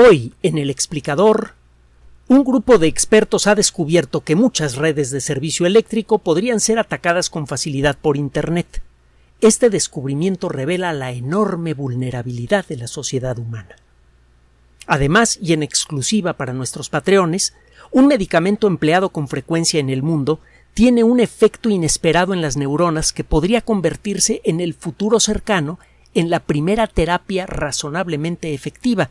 Hoy, en el explicador, un grupo de expertos ha descubierto que muchas redes de servicio eléctrico podrían ser atacadas con facilidad por Internet. Este descubrimiento revela la enorme vulnerabilidad de la sociedad humana. Además, y en exclusiva para nuestros patreones, un medicamento empleado con frecuencia en el mundo tiene un efecto inesperado en las neuronas que podría convertirse en el futuro cercano en la primera terapia razonablemente efectiva,